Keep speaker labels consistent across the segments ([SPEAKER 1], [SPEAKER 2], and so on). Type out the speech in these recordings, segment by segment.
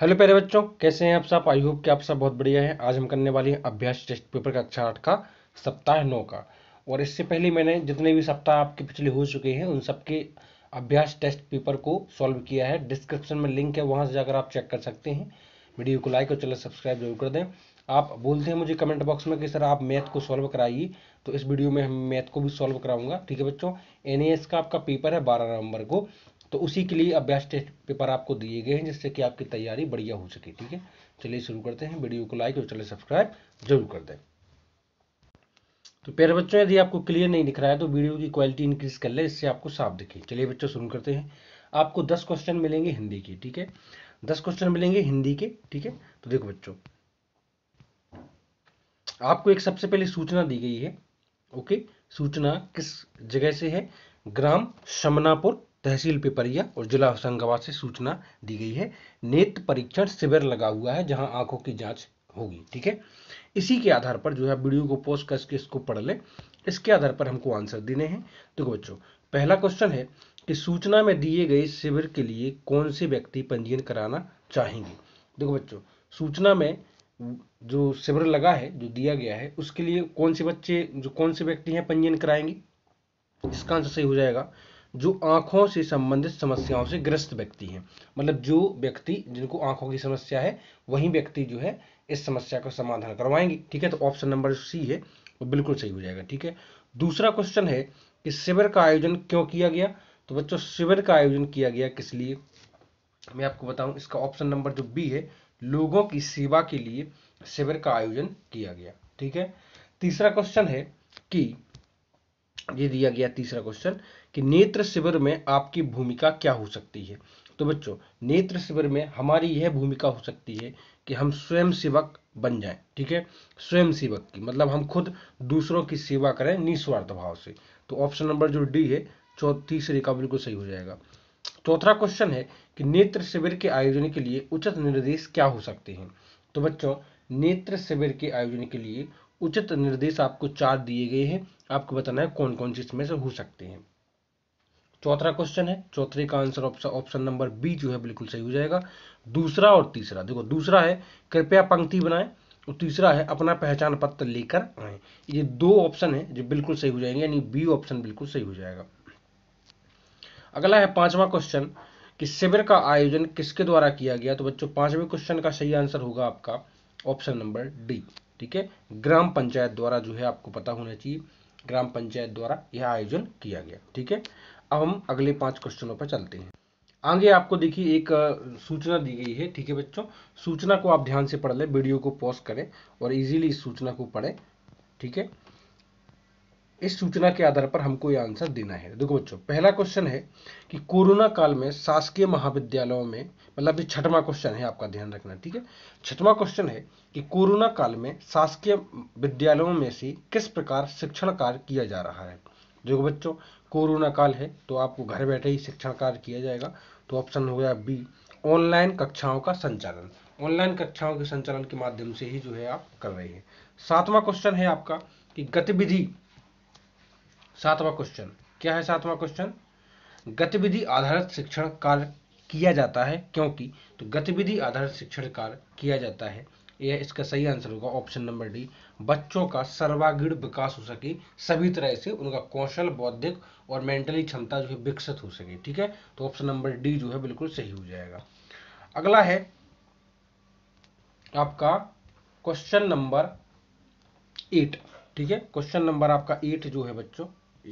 [SPEAKER 1] hello प्यारे बच्चों कैसे हैं आप सब आई होप कि आप सब बहुत बढ़िया हैं आज हम करने वाले हैं अभ्यास टेस्ट पेपर का कक्षा आठ का सप्ताह नौ का और इससे पहले मैंने जितने भी सप्ताह आपके पिछले हो चुके हैं उन सबके अभ्यास टेस्ट पेपर को सॉल्व किया है डिस्क्रिप्शन में लिंक है वहाँ से जाकर आप चेक कर सकते हैं वीडियो को लाइक और चलो सब्सक्राइब जरूर कर दें आप बोलते हैं मुझे कमेंट बॉक्स में कि सर आप मैथ को सॉल्व कराइए तो इस वीडियो में हम मैथ को भी सॉल्व कराऊंगा ठीक है बच्चों एन का आपका पेपर है बारह नवंबर को तो उसी के लिए अभ्यास टेस्ट पेपर आपको दिए गए हैं जिससे कि आपकी तैयारी बढ़िया हो सके ठीक है चलिए शुरू करते हैं वीडियो को लाइक और चले सब्सक्राइब जरूर कर दें तो प्यारे बच्चों यदि आपको क्लियर नहीं दिख रहा है तो वीडियो की क्वालिटी इंक्रीज कर ले इससे आपको साफ दिखे चलिए बच्चों शुरू करते हैं आपको दस क्वेश्चन मिलेंगे हिंदी के ठीक है दस क्वेश्चन मिलेंगे हिंदी के ठीक है तो देखो बच्चों आपको एक सबसे पहले सूचना दी गई है ओके सूचना किस जगह से है ग्राम शमनापुर तहसील पिपरिया और जिला होशंगाबाद से सूचना दी गई है नेत्र परीक्षण शिविर लगा हुआ है जहां आंखों की जांच होगी ठीक है इसी के आधार पर जो है वीडियो को पोस्ट करके इसको पढ़ ले इसके आधार पर हमको आंसर देने हैं देखो बच्चों पहला क्वेश्चन है कि सूचना में दिए गए शिविर के लिए कौन से व्यक्ति पंजीयन कराना चाहेंगे देखो बच्चों सूचना में जो शिविर लगा है जो दिया गया है उसके लिए कौन से बच्चे जो कौन से व्यक्ति हैं पंजीयन कराएंगे इसका आंसर सही हो जाएगा जो आंखों से संबंधित समस्याओं से ग्रस्त व्यक्ति हैं मतलब जो व्यक्ति जिनको आंखों की समस्या है वही व्यक्ति जो है इस समस्या का समाधान करवाएंगे ठीक है तो ऑप्शन नंबर सी है वो बिल्कुल सही हो जाएगा ठीक है दूसरा क्वेश्चन है कि शिविर का आयोजन क्यों किया गया तो बच्चों शिविर का आयोजन किया गया किस लिए मैं आपको बताऊं इसका ऑप्शन नंबर जो बी है लोगों की सेवा के लिए शिविर का आयोजन किया गया ठीक है तीसरा क्वेश्चन है कि ये दिया गया तीसरा क्वेश्चन कि नेत्र शिविर में आपकी भूमिका क्या हो सकती है तो बच्चों नेत्र शिविर में हमारी यह भूमिका हो सकती है कि हम स्वयं सेवक बन जाएं ठीक है स्वयं सेवक की मतलब हम खुद दूसरों की सेवा करें निस्वार्थ भाव से तो ऑप्शन नंबर जो डी है तीसरे का बिल्कुल सही हो जाएगा चौथा क्वेश्चन है कि नेत्र शिविर के आयोजन के लिए उचित निर्देश क्या हो सकते हैं तो बच्चों नेत्र शिविर के आयोजन के लिए उचित निर्देश आपको चार दिए गए हैं आपको बताना है कौन कौन से इसमें से हो सकते हैं चौथा क्वेश्चन है चौथे का answer option option number B जो है बिल्कुल सही हो जाएगा दूसरा और तीसरा देखो दूसरा है कृपया पंक्ति बनाए और तीसरा है अपना पहचान पत्र लेकर आए ये दो ऑप्शन है जो बिल्कुल सही हो जाएंगे यानी बी ऑप्शन बिल्कुल सही हो जाएगा अगला है पांचवा क्वेश्चन कि शिविर का आयोजन किसके द्वारा किया गया तो बच्चों पांचवें क्वेश्चन का सही आंसर होगा आपका ऑप्शन नंबर डी ठीक है ग्राम पंचायत द्वारा जो है आपको पता होना चाहिए ग्राम पंचायत द्वारा यह आयोजन किया गया ठीक है अब हम अगले पांच क्वेश्चनों पर चलते हैं आगे आपको देखिए एक सूचना दी गई है ठीक है बच्चों सूचना को आप ध्यान से पढ़ लें वीडियो को पॉज करें और इजीली इस सूचना को पढ़ें ठीक है इस सूचना के आधार पर हमको ये आंसर देना है देखो बच्चों पहला क्वेश्चन है कि कोरोना काल में शासकीय महाविद्यालयों में मतलब ये छठवां क्वेश्चन है आपका ध्यान रखना ठीक है छठवां क्वेश्चन है कि कोरोना काल में शासकीय विद्यालयों में से किस प्रकार शिक्षण कार्य किया जा रहा है देखो बच्चों कोरोना काल है तो आपको घर बैठे ही शिक्षण कार्य किया जाएगा तो ऑप्शन हो गया बी ऑनलाइन कक्षाओं का संचालन ऑनलाइन कक्षाओं के संचालन के माध्यम से ही जो है आप कर रहे हैं सातवां क्वेश्चन है आपका कि गतिविधि सातवां क्वेश्चन क्या है सातवां क्वेश्चन गतिविधि आधारित शिक्षण कार्य किया जाता है क्योंकि तो गतिविधि आधारित शिक्षण कार्य किया जाता है यह इसका सही आंसर होगा ऑप्शन नंबर डी बच्चों का सर्वागीण विकास हो सके सभी तरह से उनका कौशल बौद्धिक और मेंटली क्षमता जो है विकसित हो सके ठीक है तो ऑप्शन नंबर डी जो है बिल्कुल सही हो जाएगा अगला है आपका क्वेश्चन नंबर एट ठीक है क्वेश्चन नंबर आपका एट जो है बच्चों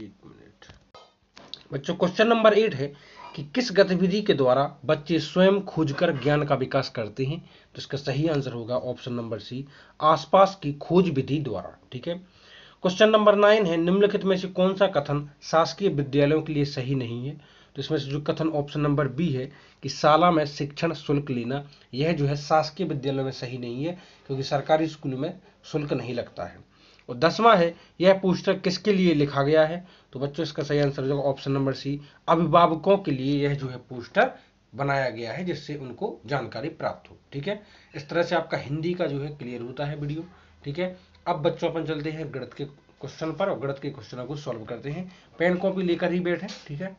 [SPEAKER 1] एक मिनट बच्चों क्वेश्चन नंबर एट है कि किस गतिविधि के द्वारा बच्चे स्वयं खोजकर ज्ञान का विकास करते हैं तो इसका सही आंसर होगा ऑप्शन नंबर सी आसपास की खोज विधि द्वारा ठीक है क्वेश्चन नंबर नाइन है निम्नलिखित में से कौन सा कथन शासकीय विद्यालयों के लिए सही नहीं है तो इसमें से जो कथन ऑप्शन नंबर बी है कि शाला में शिक्षण शुल्क लेना यह जो है शासकीय विद्यालयों में सही नहीं है क्योंकि सरकारी स्कूल में शुल्क नहीं लगता है और दसवां है यह पुस्तक किसके लिए लिखा गया है तो बच्चों इसका सही आंसर हो जाएगा ऑप्शन नंबर सी अभिभावकों के लिए यह जो है पोस्टर बनाया गया है जिससे उनको जानकारी प्राप्त हो ठीक है इस तरह से आपका हिंदी का जो है क्लियर होता है वीडियो ठीक है अब बच्चों अपन चलते हैं गणित के क्वेश्चन पर और गणित के क्वेश्चनों को सॉल्व करते हैं पेन कॉपी लेकर ही बैठे ठीक है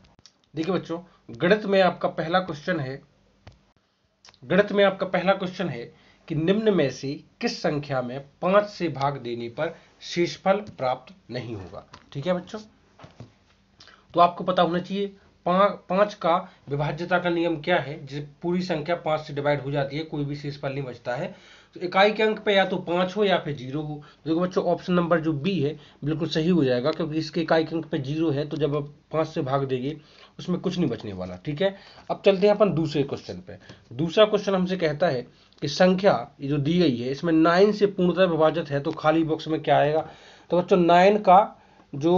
[SPEAKER 1] देखिए बच्चों गणित में आपका पहला क्वेश्चन है गणित में आपका पहला क्वेश्चन है कि निम्न में से किस संख्या में पांच से भाग देने पर शीर्षफल प्राप्त नहीं होगा ठीक है बच्चों तो आपको पता होना चाहिए पांच का विभाज्यता का नियम क्या है जिस पूरी संख्या पांच से डिवाइड हो जाती है कोई भी शीर्षफल नहीं बचता है तो इकाई के अंक पे या तो पांच हो या फिर जीरो हो देखो बच्चों ऑप्शन नंबर जो बी है बिल्कुल सही हो जाएगा क्योंकि इसके इकाई के अंक पे जीरो है तो जब आप पांच से भाग देंगे उसमें कुछ नहीं बचने वाला ठीक है अब चलते हैं अपन दूसरे क्वेश्चन पे दूसरा क्वेश्चन हमसे कहता है कि संख्या ये जो दी गई है इसमें नाइन से पूर्णतः विभाजित है तो खाली बॉक्स में क्या आएगा तो बच्चों नाइन का जो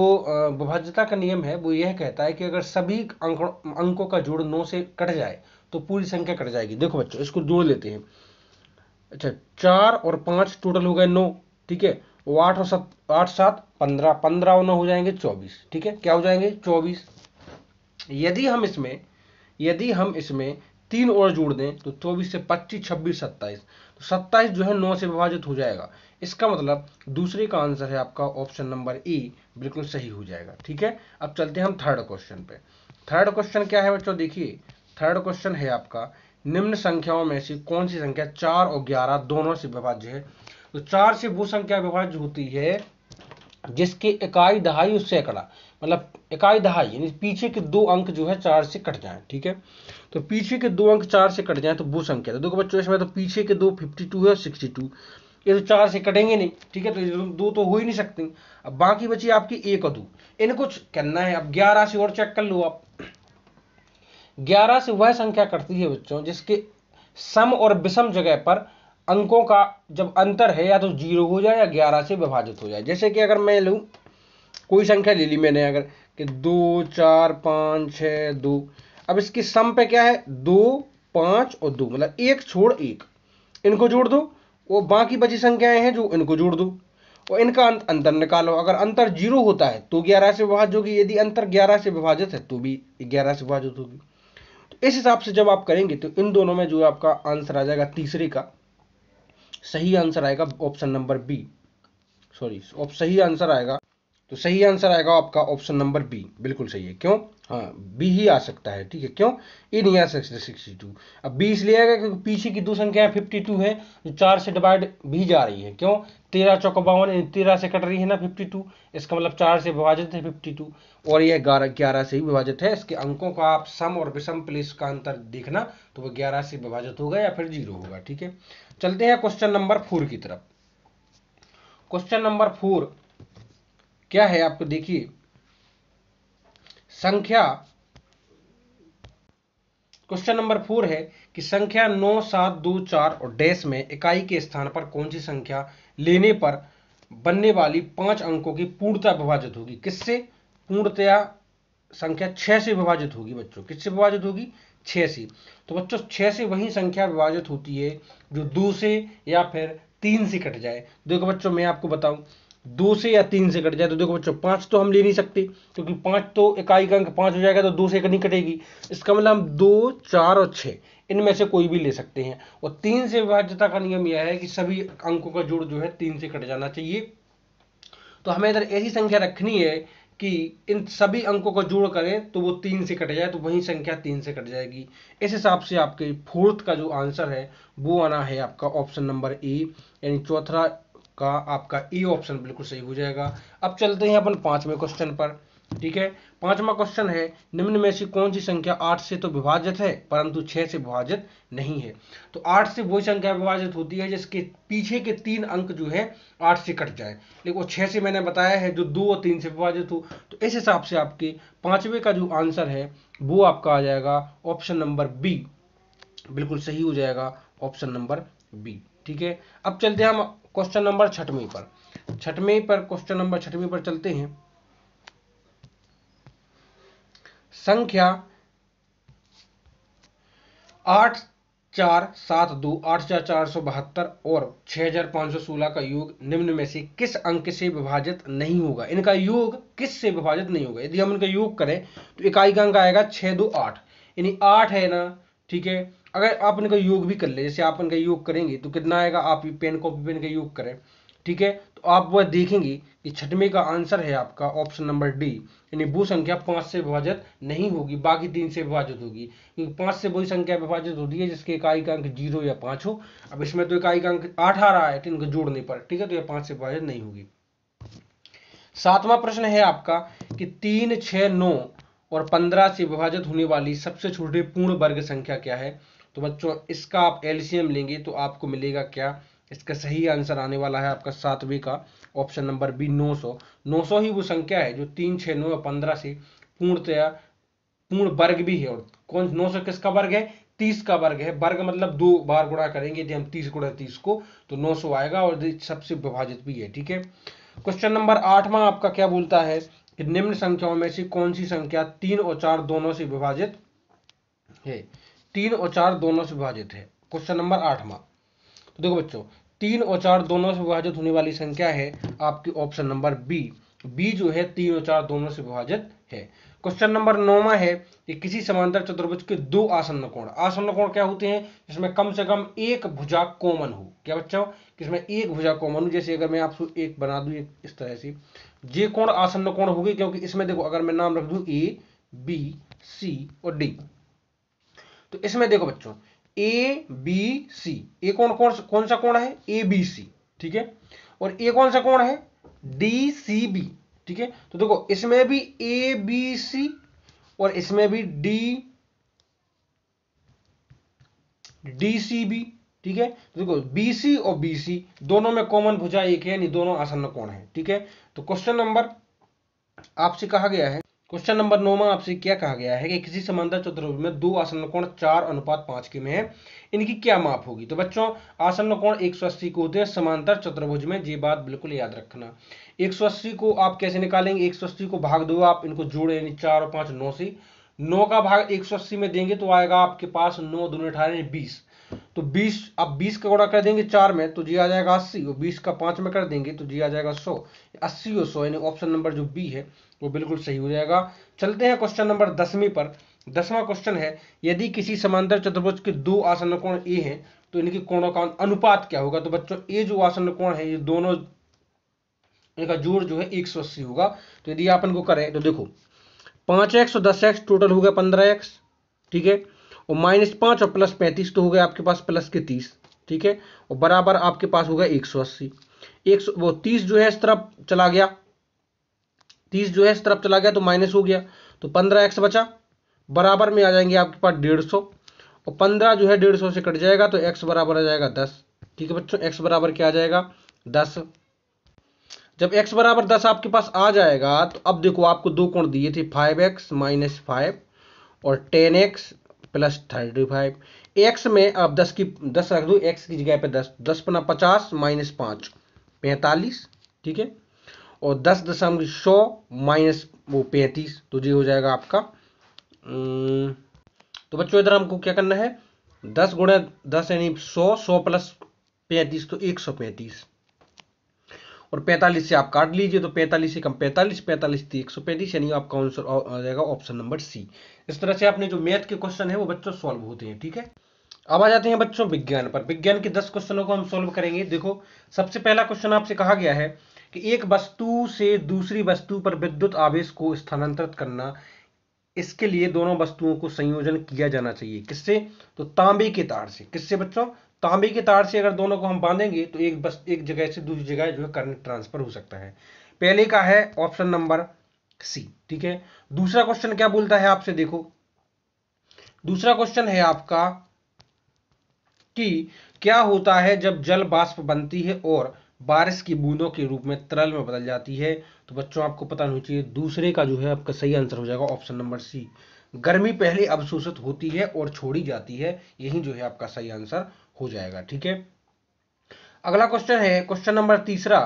[SPEAKER 1] विभाज्यता का नियम है वो यह कहता है कि अगर सभी अंकों का जोड़ नौ से कट जाए तो पूरी संख्या कट जाएगी देखो बच्चों इसको जोड़ लेते हैं अच्छा चार और पांच टोटल हो गए नौ ठीक है आठ और सत आठ सात पंद्रह पंद्रह और नौ हो जाएंगे चौबीस ठीक है क्या हो जाएंगे चौबीस यदि हम इसमें यदि हम इसमें तीन और जोड़ दें तो चौबीस से पच्चीस छब्बीस सत्ताईस तो सत्ताईस जो है नौ से विभाजित हो जाएगा इसका मतलब दूसरे का आंसर है आपका ऑप्शन नंबर ए बिल्कुल सही हो जाएगा ठीक है अब चलते हैं हम थर्ड क्वेश्चन पे थर्ड क्वेश्चन क्या है बच्चों देखिए थर्ड क्वेश्चन है आपका निम्न संख्याओं में से कौन सी संख्या चार और ग्यारह दोनों से विभाज्य है तो चार से वो संख्या विभाज्य होती है जिसकी इकाई दहाई उससे एकड़ा मतलब इकाई दहाई यानी पीछे के दो अंक जो है चार से कट जाएं ठीक है तो पीछे के दो अंक चार से कट जाएं तो वो संख्या तो देखो बच्चों इसमें तो पीछे के दो फिफ्टी टू है और सिक्सटी टू ये तो चार से कटेंगे नहीं ठीक है तो दो तो हो ही नहीं सकते अब बाकी बची आपकी एक और दो कुछ करना है अब ग्यारह से और चेक कर लो आप ग्यारह से वह संख्या कटती है बच्चों जिसके सम और विषम जगह पर अंकों का जब अंतर है या तो जीरो हो जाए या ग्यारह से विभाजित हो जाए जैसे कि अगर मैं लूँ कोई संख्या ले ली मैंने अगर कि दो चार पाँच छः दो अब इसकी सम पे क्या है दो पाँच और दो मतलब एक छोड़ एक इनको जोड़ दो वो बाकी बची संख्याएं हैं जो इनको जोड़ दो और इनका अंतर निकालो अगर अंतर जीरो होता है तो ग्यारह से विभाजित होगी यदि अंतर ग्यारह से विभाजित है तो भी ग्यारह से विभाजित होगी तो इस हिसाब से जब आप करेंगे तो इन दोनों में जो आपका आंसर आ जाएगा तीसरे का सही आंसर आएगा ऑप्शन नंबर बी सॉरी सही आंसर आएगा तो सही आंसर आएगा आपका ऑप्शन नंबर बी बिल्कुल सही है क्यों हाँ बी ही आ सकता है ठीक है क्यों नहीं आ सकता सिक्सटी टू अब बी इसलिए आएगा क्योंकि पीछे की दो संख्याएं फिफ्टी टू है जो चार से डिवाइड भी जा रही है क्यों तेरह चौक बावन तेरह से कट रही है ना फिफ्टी टू इसका मतलब चार से विभाजित है फिफ्टी टू और यह ग्यारह ग्यारह से ही विभाजित है इसके अंकों का आप सम और विषम प्लेस का अंतर देखना तो वह ग्यारह से विभाजित होगा या फिर जीरो होगा ठीक है चलते हैं क्वेश्चन नंबर फोर की तरफ क्वेश्चन नंबर फोर क्या है आपको देखिए संख्या क्वेश्चन नंबर फोर है कि संख्या नौ सात दो चार और डैश में इकाई के स्थान पर कौन सी संख्या लेने पर बनने वाली पांच अंकों की पूर्णता विभाजित होगी किससे पूर्णतया संख्या छह से विभाजित होगी बच्चों किससे विभाजित होगी छह से तो बच्चों छह से वही संख्या विभाजित होती है जो दो से या फिर तीन से कट जाए देखो बच्चों मैं आपको बताऊं दो से या तीन से कट जाए तो देखो बच्चों पांच तो हम ले नहीं सकते क्योंकि पांच तो इकाई का अंक पांच हो जाएगा तो दो से एक नहीं कटेगी इसका मतलब हम दो चार और छः इनमें से कोई भी ले सकते हैं और तीन से विभाज्यता का नियम यह है कि सभी अंकों का जोड़ जो है तीन से कट जाना चाहिए तो हमें इधर ऐसी संख्या रखनी है कि इन सभी अंकों का जोड़ करें तो वो तीन से कट जाए तो वही संख्या तीन से कट जाएगी इस हिसाब से आपके फोर्थ का जो आंसर है वो आना है आपका ऑप्शन नंबर ए यानी चौथा का आपका ई e ऑप्शन बिल्कुल सही हो जाएगा अब चलते हैं अपन पांचवें क्वेश्चन पर ठीक है पांचवा क्वेश्चन है निम्न में से कौन सी संख्या आठ से तो विभाजित है परंतु छह से विभाजित नहीं है तो आठ से वो संख्या विभाजित होती है जिसके पीछे के तीन अंक जो है आठ से कट जाए लेकिन वो छह से मैंने बताया है जो दो और तीन से विभाजित हो तो इस हिसाब से आपके पांचवे का जो आंसर है वो आपका आ जाएगा ऑप्शन नंबर बी बिल्कुल सही हो जाएगा ऑप्शन नंबर बी ठीक है अब चलते हैं हम क्वेश्चन नंबर छठवीं पर छठवीं पर क्वेश्चन नंबर छठवीं पर चलते हैं संख्या आठ चार सात दो आठ हजार चार सौ बहत्तर और छह हजार पांच सौ सोलह का योग निम्न में से किस अंक से विभाजित नहीं होगा इनका योग किस से विभाजित नहीं होगा यदि हम इनका योग करें तो इकाई का अंक आएगा छह दो आठ यानी आठ है ना ठीक है अगर आप इनका योग भी कर ले जैसे आप इनका योग करेंगे तो कितना आएगा आप पेन कॉपी पेन का योग करें ठीक है तो आप वह देखेंगे कि छठवें का आंसर है आपका ऑप्शन नंबर डी यानी भू संख्या पांच से विभाजित नहीं होगी बाकी तीन से विभाजित होगी क्योंकि पांच से वही संख्या विभाजित होती है जिसके इकाई का अंक जीरो या पांच हो अब इसमें तो इकाई का अंक आठ आ रहा है तो इनको जोड़ने पर ठीक है तो यह पांच से विभाजित नहीं होगी सातवां प्रश्न है आपका कि तीन छह नौ और 15 से विभाजित होने वाली सबसे छोटी पूर्ण वर्ग संख्या क्या है तो बच्चों इसका आप एलसीएम लेंगे तो आपको मिलेगा क्या इसका सही आंसर आने वाला है आपका सातवीं का ऑप्शन नंबर बी 900 900 ही वो संख्या है जो तीन छः नौ और पंद्रह से पूर्णतया पूर्ण वर्ग भी है और कौन सौ किसका वर्ग है तीस का वर्ग है वर्ग मतलब दो बार गुणा करेंगे यदि हम तीस गुणा तीस को तो सौ आएगा और सबसे विभाजित भी है ठीक है क्वेश्चन नंबर आठवां आपका क्या बोलता है कि निम्न संख्याओं में से कौन सी संख्या तीन और चार दोनों से विभाजित है तीन और चार दोनों से विभाजित है क्वेश्चन नंबर आठवा तो देखो बच्चों तीन और चार दोनों से विभाजित होने वाली संख्या है आपकी ऑप्शन नंबर बी बी जो है तीन और चार दोनों से विभाजित है क्वेश्चन नंबर नौवा है कि किसी समांतर चतुर्भुज के दो आसन्न कोण आसन्न कोण क्या होते हैं जिसमें कम से कम एक भुजा कॉमन हो क्या बच्चों इसमें एक भुजा कॉमन हो जैसे अगर मैं आपको एक बना दू इस तरह से जे कोण आसन्न कोण होगी क्योंकि इसमें देखो अगर मैं नाम रख दू ए बी सी और डी तो इसमें देखो बच्चों ए बी सी ए कौन कौन कौन सा कोण है ए बी सी ठीक है और ए कौन सा कोण है डी सी बी ठीक है तो देखो इसमें भी ए बी सी और इसमें भी डी डी सी बी ठीक है देखो बीसी और बीसी दोनों में कॉमन भुजा एक है यानी दोनों आसन्न कोण है ठीक है तो क्वेश्चन नंबर आपसे कहा गया है क्वेश्चन नंबर नौ में आपसे क्या कहा गया है कि किसी समांतर चतुर्भुज में दो आसन्न कोण चार अनुपात पांच के में है इनकी क्या माप होगी तो बच्चों आसन्न कोण अस्सी को होते हैं समांतर चतुर्भुज में ये बात बिल्कुल याद रखना अस्सी को आप कैसे निकालेंगे अस्सी को भाग दो आप इनको जोड़े यानी चार और पांच नौ से नौ का भाग एक में देंगे तो आएगा आपके पास नौ दून अठारह बीस तो 20 अब 20 का गुणा कर देंगे चार में तो जी आ जाएगा अस्सी और 20 का पांच में कर देंगे तो जी आ जाएगा सौ अस्सी और सौ यानी ऑप्शन नंबर जो बी है वो बिल्कुल सही हो जाएगा चलते हैं क्वेश्चन नंबर दसवीं पर दसवां क्वेश्चन है यदि किसी समांतर चतुर्भुज के दो आसन कोण ए हैं तो इनके कोणों का अनुपात क्या होगा तो बच्चों ए जो आसन कोण है ये दोनों इनका जोड़ जो है एक सौ अस्सी होगा तो यदि आप इनको करें तो देखो पांच एक्स और दस एक्स टोटल हो गया पंद्रह एक्स ठीक है और माइनस पांच और प्लस पैंतीस तो हो गया आपके पास प्लस के तीस ठीक है और बराबर आपके पास हो गया एक सौ अस्सी एक सौ वो तीस जो है इस तरफ चला गया तीस जो है इस तरफ चला गया तो माइनस हो गया तो पंद्रह एक्स बचा बराबर में आ जाएंगे आपके पास डेढ़ सौ और पंद्रह जो है डेढ़ सौ से कट जाएगा तो एक्स बराबर आ जाएगा दस ठीक है बच्चों एक्स बराबर क्या आ जाएगा दस जब एक्स बराबर दस आपके पास आ जाएगा तो अब देखो आपको दो कोण दिए थे फाइव एक्स माइनस फाइव और ten x plus thirty five x में अब दस की दस रख दूँ एक्स की जगह पे दस दस पना पचास माइनस पाँच पैंतालीस ठीक है और दस दशमलव सौ माइनस वो पैंतीस तो ये हो जाएगा आपका तो बच्चों इधर हमको क्या करना है दस गुणा दस यानी सौ सौ प्लस पैंतीस तो एक सौ पैंतीस और 45 से आप काट लीजिए तो 45 से कम 45 पैंतालीस थी एक सौ पैंतीस यानी आपका आंसर आ जाएगा ऑप्शन नंबर सी इस तरह से आपने जो मैथ के क्वेश्चन है वो बच्चों सॉल्व होते हैं ठीक है अब आ जाते हैं बच्चों विज्ञान पर विज्ञान के दस क्वेश्चनों को हम सॉल्व करेंगे देखो सबसे पहला क्वेश्चन आपसे कहा गया है कि एक वस्तु से दूसरी वस्तु पर विद्युत आवेश को स्थानांतरित करना इसके लिए दोनों वस्तुओं को संयोजन किया जाना चाहिए किससे तो तांबे के तार से किससे बच्चों तांबे तो के तार से अगर दोनों को हम बांधेंगे तो एक बस एक जगह से दूसरी जगह जो है करंट ट्रांसफर हो सकता है पहले का है ऑप्शन नंबर सी ठीक है दूसरा क्वेश्चन क्या बोलता है आपसे देखो दूसरा क्वेश्चन है आपका कि क्या होता है जब जल बाष्प बनती है और बारिश की बूंदों के रूप में तरल में बदल जाती है तो बच्चों आपको पता नहीं चाहिए दूसरे का जो है आपका सही आंसर हो जाएगा ऑप्शन नंबर सी गर्मी पहले अवशोषित होती है और छोड़ी जाती है यही जो है आपका सही आंसर हो जाएगा ठीक है अगला क्वेश्चन है क्वेश्चन नंबर तीसरा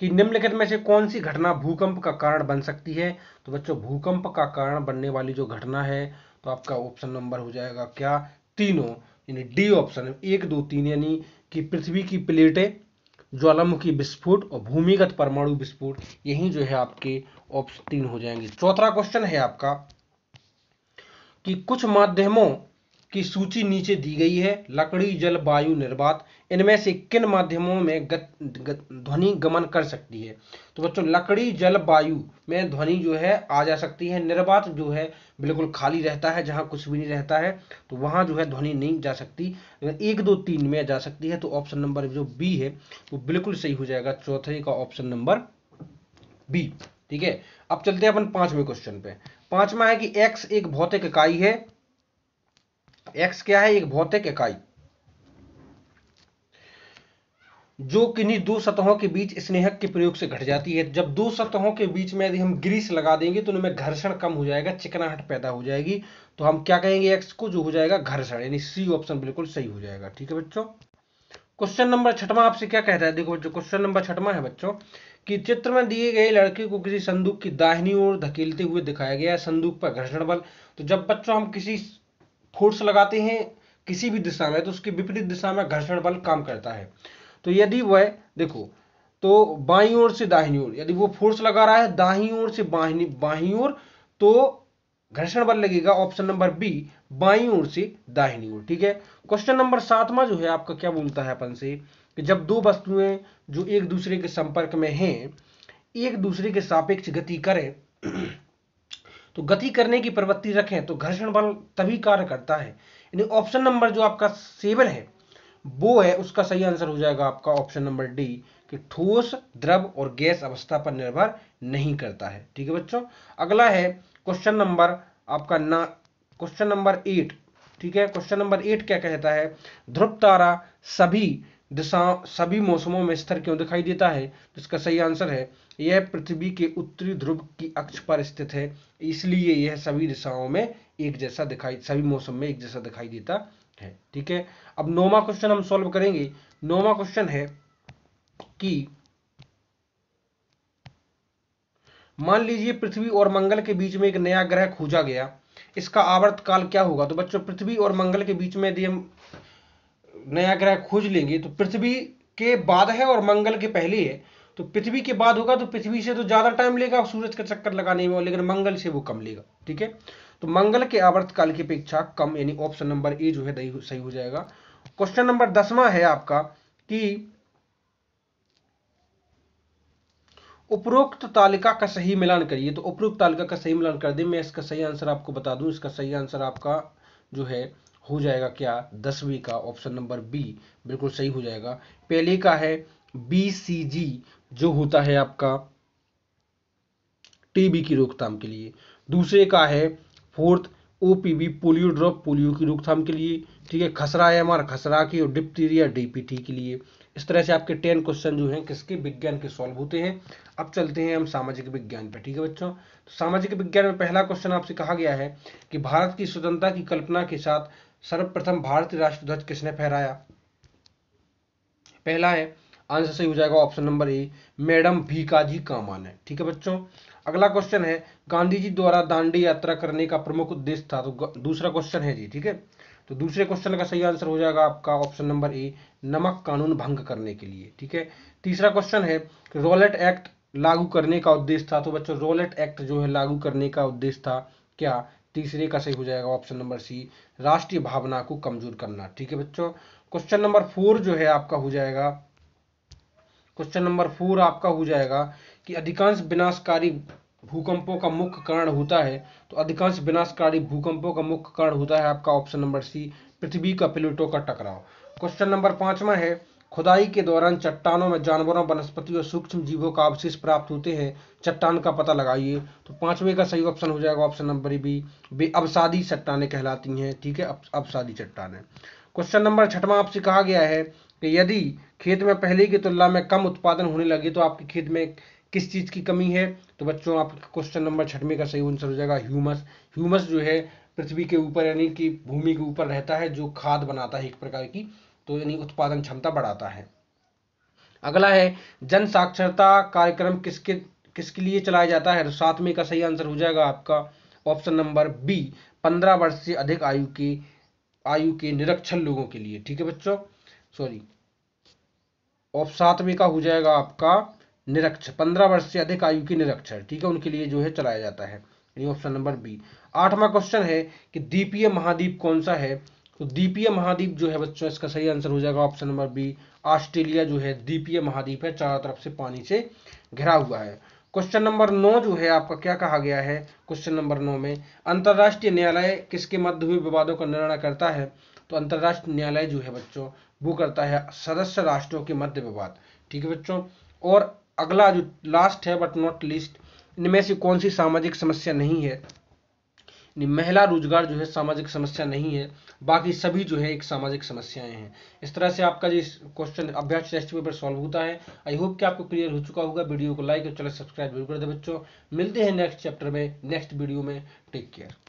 [SPEAKER 1] कि निम्नलिखित में से कौन सी घटना भूकंप का कारण बन सकती है तो बच्चों भूकंप का कारण बनने वाली जो घटना है तो आपका ऑप्शन नंबर हो जाएगा क्या तीनों यानी डी ऑप्शन एक दो तीन यानी कि पृथ्वी की प्लेटें ज्वालामुखी विस्फोट और भूमिगत परमाणु विस्फोट यही जो है आपके ऑप्शन तीन हो जाएंगे चौथा क्वेश्चन है आपका कि कुछ माध्यमों की सूची नीचे दी गई है लकड़ी जल वायु निर्बात इनमें से किन माध्यमों में ध्वनि गमन कर सकती है तो बच्चों लकड़ी जल वायु में ध्वनि जो है आ जा सकती है निर्बात जो है बिल्कुल खाली रहता है जहां कुछ भी नहीं रहता है तो वहां जो है ध्वनि नहीं जा सकती एक दो तीन में जा सकती है तो ऑप्शन नंबर जो बी है वो बिल्कुल सही हो जाएगा चौथे का ऑप्शन नंबर बी ठीक है अब चलते हैं अपन पांचवें क्वेश्चन पे पांचवा है कि एक्स एक भौतिक इकाई है एक्स क्या है एक भौतिक इकाई जो किन्हीं दो सतहों के बीच स्नेहक के प्रयोग से घट जाती है जब दो सतहों के बीच में यदि हम ग्रीस लगा देंगे तो उनमें घर्षण कम हो जाएगा चिकनाहट पैदा हो जाएगी तो हम क्या कहेंगे एक्स को जो हो जाएगा घर्षण यानी सी ऑप्शन बिल्कुल सही हो जाएगा ठीक है बच्चों क्वेश्चन नंबर छठवा आपसे क्या कह रहा है देखो बच्चों क्वेश्चन नंबर छठवा है बच्चों कि चित्र में दिए गए लड़के को किसी संदूक की दाहिनी ओर धकेलते हुए दिखाया गया है संदूक पर घर्षण बल तो जब बच्चों हम किसी फोर्स लगाते हैं किसी भी दिशा में तो उसके विपरीत दिशा में घर्षण बल काम करता है तो यदि वह देखो तो बाई ओर से दाहिनी ओर यदि वो फोर्स लगा रहा है दाही ओर से बाहिनी बाही ओर तो घर्षण बल लगेगा ऑप्शन नंबर बी बाई ओर से दाहिनी ओर ठीक है क्वेश्चन नंबर सात में जो है आपका क्या बोलता है अपन से कि जब दो वस्तुएं जो एक दूसरे के संपर्क में हैं एक दूसरे के सापेक्ष गति करें तो गति करने की प्रवृत्ति रखें तो घर्षण बल तभी कार्य करता है यानी ऑप्शन नंबर जो आपका सेवन है वो है उसका सही आंसर हो जाएगा आपका ऑप्शन नंबर डी कि ठोस द्रव और गैस अवस्था पर निर्भर नहीं करता है ठीक है बच्चों अगला है क्वेश्चन नंबर आपका ना क्वेश्चन नंबर एट ठीक है क्वेश्चन नंबर एट क्या कहता है ध्रुव तारा सभी दिशा सभी मौसमों में स्थिर क्यों दिखाई देता है जिसका सही आंसर है यह पृथ्वी के उत्तरी ध्रुव की अक्ष पर स्थित है इसलिए यह सभी दिशाओं में एक जैसा दिखाई सभी मौसम में एक जैसा दिखाई देता है ठीक है अब नौवा क्वेश्चन हम सॉल्व करेंगे नौवा क्वेश्चन है कि मान लीजिए पृथ्वी और मंगल के बीच में एक नया ग्रह खोजा गया इसका आवर्त काल क्या होगा तो बच्चों पृथ्वी और मंगल के बीच में यदि हम नया ग्रह खोज लेंगे तो पृथ्वी के बाद है और मंगल के पहले है तो पृथ्वी के बाद होगा तो पृथ्वी से तो ज्यादा टाइम लेगा सूरज का चक्कर लगाने में लेकिन मंगल से वो कम लेगा ठीक है तो मंगल के आवर्तकाल की अपेक्षा कम यानी ऑप्शन नंबर ए जो है सही हो जाएगा क्वेश्चन नंबर दसवां है आपका कि उपरोक्त तालिका का सही मिलान करिए तो उपरोक्त तालिका का सही मिलान कर दे मैं इसका सही आंसर आपको बता दूं इसका सही आंसर आपका जो है हो जाएगा क्या दसवीं का ऑप्शन नंबर बी बिल्कुल सही हो जाएगा पहले का है बी सी जी जो होता है आपका टीबी की रोकथाम के लिए दूसरे का है fourth OPV polio drop polio की रोकथाम के लिए ठीक है खसरा एम आर खसरा की और डिप्टीरिया डीपीटी के लिए इस तरह से आपके टेन क्वेश्चन जो हैं किसके विज्ञान के सॉल्व होते हैं अब चलते हैं हम सामाजिक विज्ञान पर ठीक है बच्चों तो सामाजिक विज्ञान में पहला क्वेश्चन आपसे कहा गया है कि भारत की स्वतंत्रता की कल्पना के साथ सर्वप्रथम भारतीय राष्ट्र ध्वज किसने फहराया पहला है आंसर सही हो जाएगा option number A madam Bhikaji Cama ने ठीक है बच्चों अगला क्वेश्चन है गांधी जी द्वारा दांडी यात्रा करने का प्रमुख उद्देश्य था तो दूसरा क्वेश्चन है जी ठीक है तो दूसरे क्वेश्चन का सही आंसर हो जाएगा आपका ऑप्शन नंबर ए नमक कानून भंग करने के लिए ठीक है तीसरा क्वेश्चन है रोलेट एक्ट लागू करने का उद्देश्य था तो बच्चों रोलेट एक्ट जो है लागू करने का उद्देश्य था क्या तीसरे का सही हो जाएगा ऑप्शन नंबर सी राष्ट्रीय भावना को कमजोर करना ठीक है बच्चों क्वेश्चन नंबर फोर जो है आपका हो जाएगा क्वेश्चन नंबर फोर आपका हो जाएगा कि अधिकांश विनाशकारी भूकंपों का मुख्य कारण होता है तो अधिकांश विनाशकारी भूकंपों का मुख्य कारण होता है आपका ऑप्शन नंबर सी पृथ्वी का प्लेटो का टकराव क्वेश्चन नंबर पांचवा है खुदाई के दौरान चट्टानों में जानवरों वनस्पति और सूक्ष्म जीवों का अवशेष प्राप्त होते हैं चट्टान का पता लगाइए तो पांचवे का सही ऑप्शन हो जाएगा ऑप्शन नंबर बी बे अवसादी चट्टाने कहलाती हैं ठीक है अवसादी चट्टाने क्वेश्चन नंबर छठवां आपसे कहा गया है कि यदि खेत में पहले की तुलना में कम उत्पादन होने लगे तो आपके खेत में किस चीज़ की कमी है तो बच्चों आपका क्वेश्चन नंबर छठवें का सही आंसर हो जाएगा ह्यूमस ह्यूमस जो है पृथ्वी के ऊपर यानी कि भूमि के ऊपर रहता है जो खाद बनाता है एक प्रकार की तो यानी उत्पादन क्षमता बढ़ाता है अगला है जन साक्षरता कार्यक्रम किसके किसके लिए चलाया जाता है तो साथ में का सही आंसर हो जाएगा आपका ऑप्शन नंबर बी पंद्रह वर्ष से अधिक आयु के आयु के निरक्षर लोगों के लिए ठीक है बच्चों सॉरी सातवी में का हो जाएगा आपका निरक्षर पंद्रह वर्ष से अधिक आयु के निरक्षर ठीक है उनके लिए जो है चलाया जाता है ऑप्शन नंबर बी आठवां क्वेश्चन है कि द्वीपीय महाद्वीप कौन सा है तो दीपीय महाद्वीप जो है बच्चों इसका सही आंसर हो जाएगा ऑप्शन नंबर बी ऑस्ट्रेलिया जो है दीपीय महाद्वीप है चारों तरफ से पानी से घिरा हुआ है क्वेश्चन नंबर नौ जो है आपका क्या कहा गया है क्वेश्चन नंबर नौ में अंतर्राष्ट्रीय न्यायालय किसके मध्य हुए विवादों का निर्णय करता है तो अंतर्राष्ट्रीय न्यायालय जो है बच्चों वो करता है सदस्य राष्ट्रों के मध्य विवाद ठीक है बच्चों और अगला जो लास्ट है बट नॉट लिस्ट इनमें से कौन सी सामाजिक समस्या नहीं है महिला रोजगार जो है सामाजिक समस्या नहीं है बाकी सभी जो है एक सामाजिक समस्याएं हैं इस तरह से आपका जिस क्वेश्चन अभ्यास टेस्ट पेपर सॉल्व होता है आई होप कि आपको क्लियर हो चुका होगा वीडियो को लाइक और चैनल सब्सक्राइब जरूर कर दे बच्चों मिलते हैं नेक्स्ट चैप्टर में नेक्स्ट वीडियो में टेक केयर